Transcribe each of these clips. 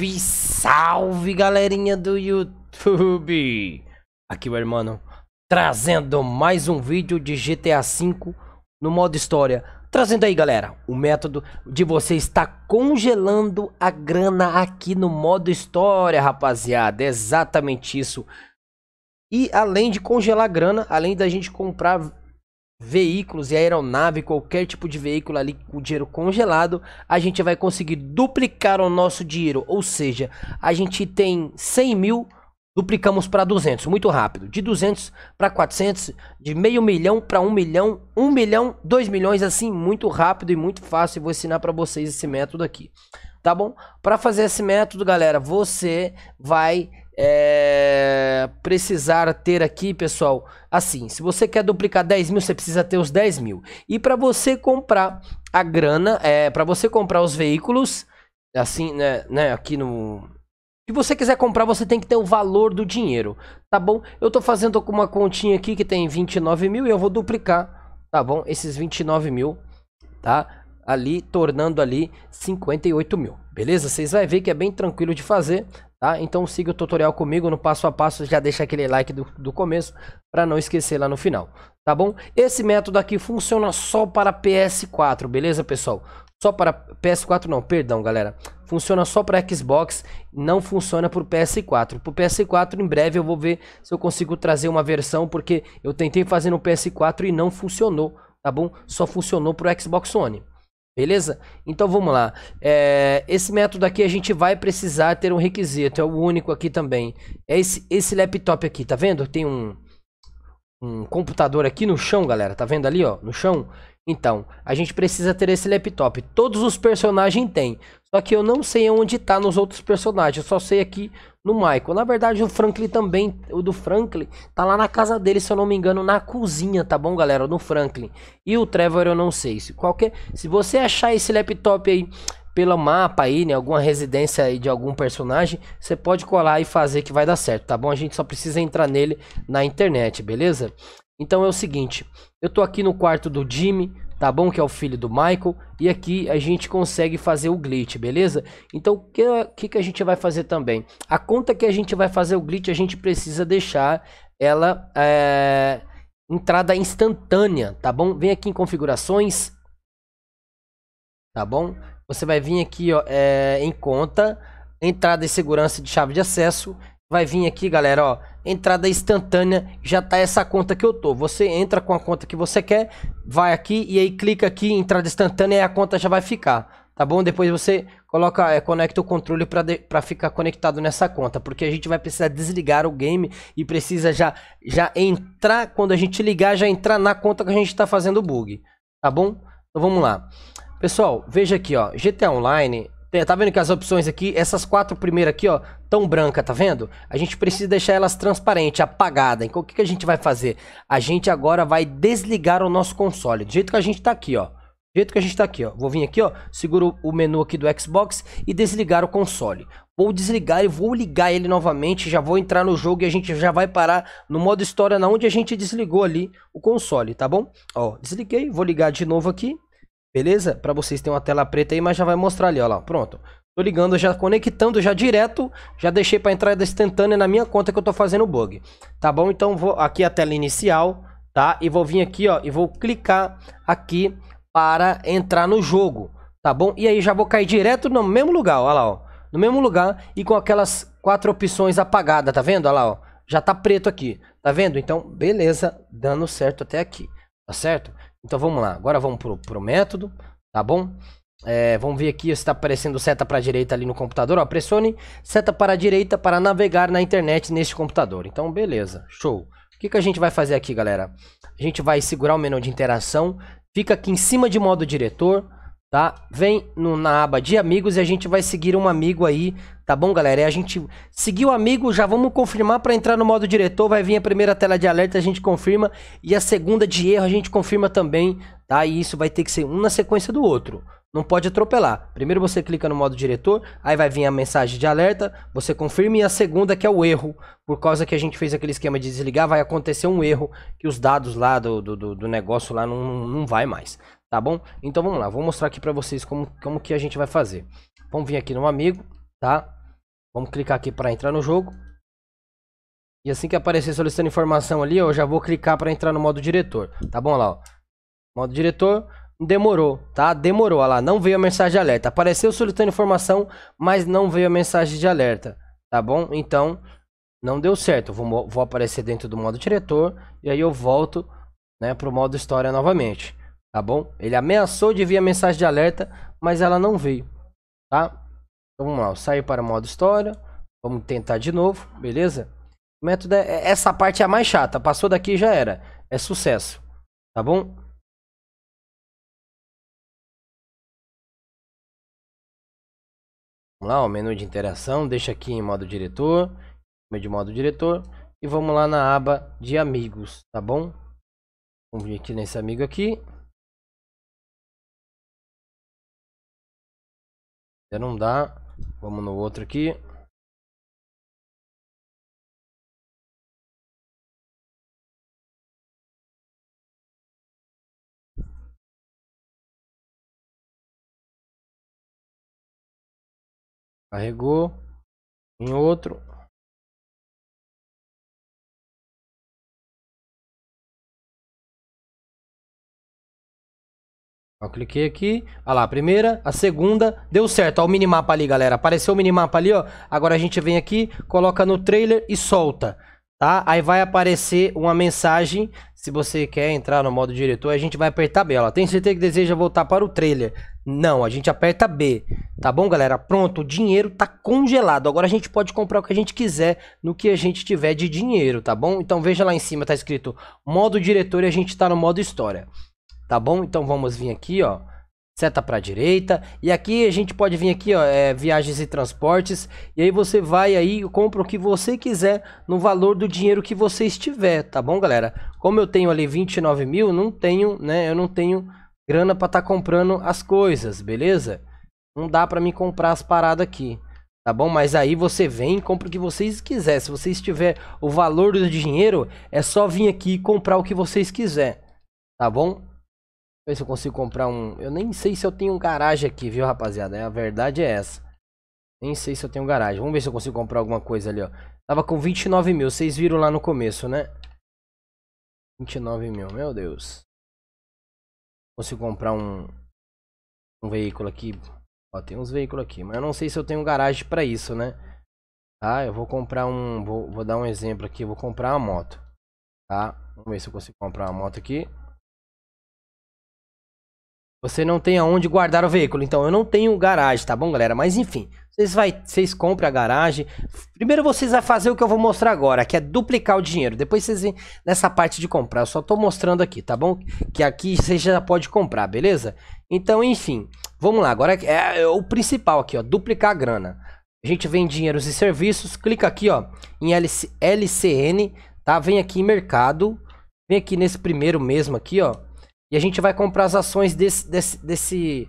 Salve, salve galerinha do YouTube! Aqui o irmão trazendo mais um vídeo de GTA V no modo história. Trazendo aí galera, o método de você estar congelando a grana aqui no modo história rapaziada, é exatamente isso. E além de congelar grana, além da gente comprar veículos e aeronave, qualquer tipo de veículo ali com dinheiro congelado, a gente vai conseguir duplicar o nosso dinheiro. Ou seja, a gente tem 100 mil, duplicamos para 200, muito rápido. De 200 para 400, de meio milhão para 1 um milhão, 1 um milhão, 2 milhões, assim, muito rápido e muito fácil. vou ensinar para vocês esse método aqui, tá bom? Para fazer esse método, galera, você vai é, precisar ter aqui, pessoal, assim, se você quer duplicar 10 mil, você precisa ter os 10 mil. E para você comprar a grana, é, para você comprar os veículos, assim, né, né, aqui no... Se você quiser comprar, você tem que ter o valor do dinheiro, tá bom? Eu tô fazendo uma continha aqui que tem 29 mil e eu vou duplicar, tá bom? Esses 29 mil, tá? Ali, tornando ali 58 mil, beleza? Vocês vão ver que é bem tranquilo de fazer, Tá? Então siga o tutorial comigo no passo a passo, já deixa aquele like do, do começo para não esquecer lá no final, tá bom? Esse método aqui funciona só para PS4, beleza pessoal? Só para PS4 não, perdão galera, funciona só para Xbox, não funciona para o PS4. Para o PS4 em breve eu vou ver se eu consigo trazer uma versão, porque eu tentei fazer no PS4 e não funcionou, tá bom? Só funcionou para o Xbox One. Beleza? Então vamos lá. É, esse método aqui a gente vai precisar ter um requisito. É o único aqui também. É esse, esse laptop aqui, tá vendo? Tem um, um computador aqui no chão, galera. Tá vendo ali, ó? No chão. Então, a gente precisa ter esse laptop. Todos os personagens têm. Só que eu não sei onde tá nos outros personagens. Eu só sei aqui no Michael. Na verdade, o Franklin também. O do Franklin tá lá na casa dele, se eu não me engano, na cozinha, tá bom, galera? No Franklin. E o Trevor eu não sei. Se, qualquer, se você achar esse laptop aí pelo mapa aí, né? Alguma residência aí de algum personagem, você pode colar e fazer que vai dar certo, tá bom? A gente só precisa entrar nele na internet, beleza? Então é o seguinte, eu tô aqui no quarto do Jimmy, tá bom? Que é o filho do Michael, e aqui a gente consegue fazer o glitch, beleza? Então o que, que, que a gente vai fazer também? A conta que a gente vai fazer o glitch, a gente precisa deixar ela é, entrada instantânea, tá bom? Vem aqui em configurações, tá bom? Você vai vir aqui ó, é, em conta, entrada e segurança de chave de acesso vai vir aqui, galera, ó, entrada instantânea, já tá essa conta que eu tô. Você entra com a conta que você quer, vai aqui e aí clica aqui, entrada instantânea e a conta já vai ficar, tá bom? Depois você coloca, é, conecta o controle para ficar conectado nessa conta, porque a gente vai precisar desligar o game e precisa já, já entrar, quando a gente ligar, já entrar na conta que a gente tá fazendo o bug, tá bom? Então vamos lá. Pessoal, veja aqui, ó, GTA Online, é, tá vendo que as opções aqui, essas quatro primeiras aqui, ó, tão branca, tá vendo? A gente precisa deixar elas transparentes, apagada. Então o que, que a gente vai fazer? A gente agora vai desligar o nosso console, do jeito que a gente tá aqui, ó. Do jeito que a gente tá aqui, ó. Vou vir aqui, ó, seguro o menu aqui do Xbox e desligar o console. Vou desligar e vou ligar ele novamente, já vou entrar no jogo e a gente já vai parar no modo história, na onde a gente desligou ali o console, tá bom? Ó, desliguei, vou ligar de novo aqui. Beleza? Para vocês terem uma tela preta aí, mas já vai mostrar ali, ó lá, pronto. Tô ligando, já conectando, já direto, já deixei para entrada instantânea na minha conta que eu tô fazendo o bug. Tá bom? Então vou aqui a tela inicial, tá? E vou vir aqui, ó, e vou clicar aqui para entrar no jogo, tá bom? E aí já vou cair direto no mesmo lugar, ó lá, ó. No mesmo lugar e com aquelas quatro opções apagadas, tá vendo? Ó lá, ó. Já tá preto aqui, tá vendo? Então, beleza, dando certo até aqui, tá certo? Então vamos lá, agora vamos pro, pro método, tá bom? É, vamos ver aqui se está aparecendo seta para a direita ali no computador. Ó, pressione seta para a direita para navegar na internet neste computador. Então, beleza, show. O que, que a gente vai fazer aqui, galera? A gente vai segurar o menu de interação, fica aqui em cima de modo diretor, tá? Vem no, na aba de amigos e a gente vai seguir um amigo aí, tá bom, galera? E a gente seguiu o amigo, já vamos confirmar para entrar no modo diretor, vai vir a primeira tela de alerta, a gente confirma, e a segunda de erro a gente confirma também, tá? E isso vai ter que ser um na sequência do outro. Não pode atropelar. Primeiro você clica no modo diretor, aí vai vir a mensagem de alerta, você confirma e a segunda que é o erro. Por causa que a gente fez aquele esquema de desligar, vai acontecer um erro que os dados lá do, do, do negócio lá não, não vai mais tá bom? Então vamos lá, vou mostrar aqui para vocês como, como que a gente vai fazer. Vamos vir aqui no amigo, tá? Vamos clicar aqui para entrar no jogo. E assim que aparecer solicitando informação ali, eu já vou clicar para entrar no modo diretor, tá bom lá, ó. Modo diretor, demorou, tá? Demorou, olha lá, não veio a mensagem de alerta. Apareceu solicitando informação, mas não veio a mensagem de alerta, tá bom? Então, não deu certo. Vou, vou aparecer dentro do modo diretor e aí eu volto, né, pro modo história novamente tá bom? Ele ameaçou de vir a mensagem de alerta, mas ela não veio, tá? Então vamos lá, eu saio para o modo história, vamos tentar de novo, beleza? O método é, é essa parte é a mais chata, passou daqui já era, é sucesso, tá bom? Vamos lá, o menu de interação, deixa aqui em modo diretor, de modo diretor, e vamos lá na aba de amigos, tá bom? Vamos vir aqui nesse amigo aqui. Já não dá. Vamos no outro aqui. Carregou. Em outro. Eu cliquei aqui. Olha lá, a primeira, a segunda. Deu certo. Olha o minimapa ali, galera. Apareceu o minimapa ali, ó. Agora a gente vem aqui, coloca no trailer e solta. Tá? Aí vai aparecer uma mensagem. Se você quer entrar no modo diretor, a gente vai apertar B. Olha, tem certeza que deseja voltar para o trailer. Não, a gente aperta B. Tá bom, galera? Pronto, o dinheiro tá congelado. Agora a gente pode comprar o que a gente quiser no que a gente tiver de dinheiro, tá bom? Então veja lá em cima, tá escrito modo diretor e a gente tá no modo história tá bom? Então vamos vir aqui, ó, seta para direita. E aqui a gente pode vir aqui, ó, é, viagens e transportes. E aí você vai aí, compra o que você quiser no valor do dinheiro que você estiver, tá bom, galera? Como eu tenho ali 29 mil, não tenho, né? Eu não tenho grana para estar tá comprando as coisas, beleza? Não dá para mim comprar as paradas aqui. Tá bom? Mas aí você vem e compra o que vocês quiser. Se vocês tiver o valor do dinheiro, é só vir aqui e comprar o que vocês quiser. Tá bom? ver se eu consigo comprar um... Eu nem sei se eu tenho um garagem aqui, viu, rapaziada? É, a verdade é essa. Nem sei se eu tenho garagem. Vamos ver se eu consigo comprar alguma coisa ali, ó. Tava com 29 mil. Vocês viram lá no começo, né? 29 mil. Meu Deus. Consigo comprar um... Um veículo aqui. Ó, tem uns veículos aqui. Mas eu não sei se eu tenho garagem pra isso, né? Tá? Eu vou comprar um... Vou, vou dar um exemplo aqui. Eu vou comprar uma moto. Tá? Vamos ver se eu consigo comprar uma moto aqui. Você não tem aonde guardar o veículo. Então, eu não tenho garagem, tá bom, galera? Mas enfim, vocês, vai, vocês compram a garagem. Primeiro vocês vão fazer o que eu vou mostrar agora, que é duplicar o dinheiro. Depois vocês vêm nessa parte de comprar. Eu só tô mostrando aqui, tá bom? Que aqui você já pode comprar, beleza? Então, enfim, vamos lá. Agora é, é o principal aqui, ó. Duplicar a grana. A gente vem em dinheiros e serviços. Clica aqui, ó, em LC, LCN, tá? Vem aqui em mercado. Vem aqui nesse primeiro mesmo aqui, ó e a gente vai comprar as ações desse, desse, desse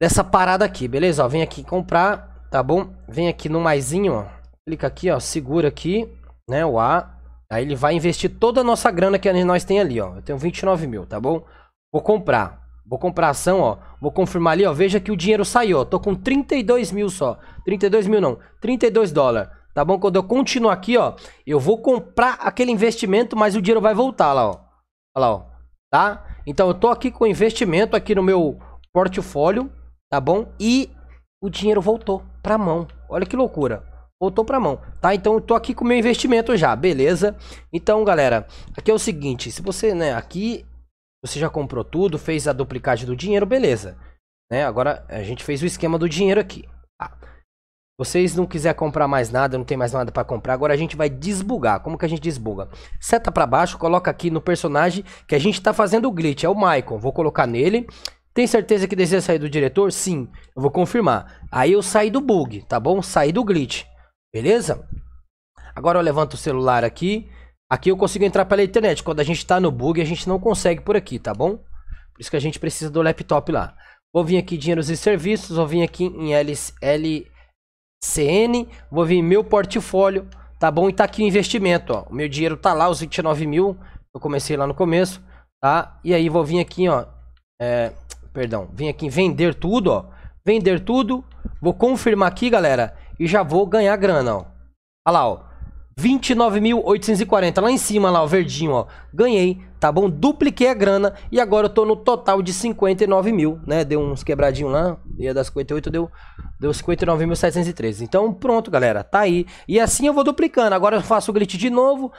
dessa parada aqui, beleza? Ó, vem aqui comprar, tá bom? Vem aqui no maisinho, ó. Clica aqui, ó, segura aqui, né, o A. Aí ele vai investir toda a nossa grana que nós tem ali, ó. Eu tenho 29 mil, tá bom? Vou comprar. Vou comprar ação, ó. Vou confirmar ali, ó. Veja que o dinheiro saiu, ó. Tô com 32 mil só. 32 mil não. 32 dólares. Tá bom? Quando eu continuar aqui, ó. Eu vou comprar aquele investimento, mas o dinheiro vai voltar lá, ó. Olha lá, ó tá? Então eu tô aqui com investimento aqui no meu portfólio, tá bom? E o dinheiro voltou pra mão. Olha que loucura. Voltou pra mão, tá? Então eu tô aqui com o meu investimento já, beleza? Então, galera, aqui é o seguinte, se você, né, aqui você já comprou tudo, fez a duplicagem do dinheiro, beleza. Né? Agora a gente fez o esquema do dinheiro aqui. Tá? Vocês não quiser comprar mais nada, não tem mais nada para comprar. Agora a gente vai desbugar. Como que a gente desbuga? Seta para baixo, coloca aqui no personagem que a gente tá fazendo o glitch, é o Maicon. Vou colocar nele. Tem certeza que deseja sair do diretor? Sim, eu vou confirmar. Aí eu saí do bug, tá bom? Saí do glitch, beleza? Agora eu levanto o celular aqui. Aqui eu consigo entrar pela internet. Quando a gente tá no bug, a gente não consegue por aqui, tá bom? Por isso que a gente precisa do laptop lá. Vou vir aqui em dinheiros e serviços, vou vir aqui em LS, L, CN, vou vir meu portfólio, tá bom? E tá aqui o investimento, ó. O meu dinheiro tá lá, os 29 mil, eu comecei lá no começo, tá? E aí vou vir aqui, ó, é, perdão, vim aqui em vender tudo, ó. Vender tudo, vou confirmar aqui, galera, e já vou ganhar grana, ó. Olha lá, ó. 29.840, lá em cima, lá, o verdinho, ó. Ganhei, tá bom? Dupliquei a grana e agora eu tô no total de 59 mil, né? Deu uns quebradinhos lá, ia é das 58, deu, deu 59.713. Então, pronto, galera, tá aí. E assim eu vou duplicando. Agora eu faço o glitch de novo,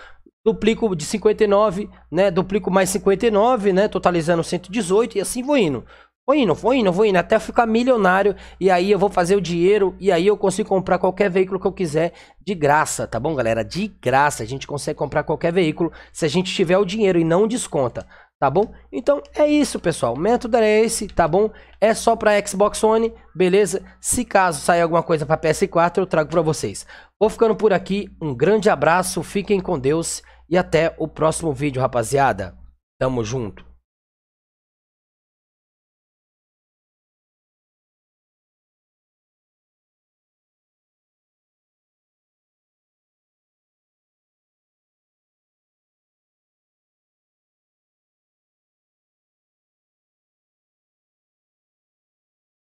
duplico de 59, né? Duplico mais 59, né? Totalizando 118 e assim vou indo. Vou indo, vou indo, vou indo, até ficar milionário e aí eu vou fazer o dinheiro e aí eu consigo comprar qualquer veículo que eu quiser de graça, tá bom, galera? De graça, a gente consegue comprar qualquer veículo se a gente tiver o dinheiro e não desconta, tá bom? Então é isso, pessoal. O método é esse, tá bom? É só para Xbox One, beleza? Se caso sair alguma coisa para PS4, eu trago para vocês. Vou ficando por aqui. Um grande abraço, fiquem com Deus e até o próximo vídeo, rapaziada. Tamo junto.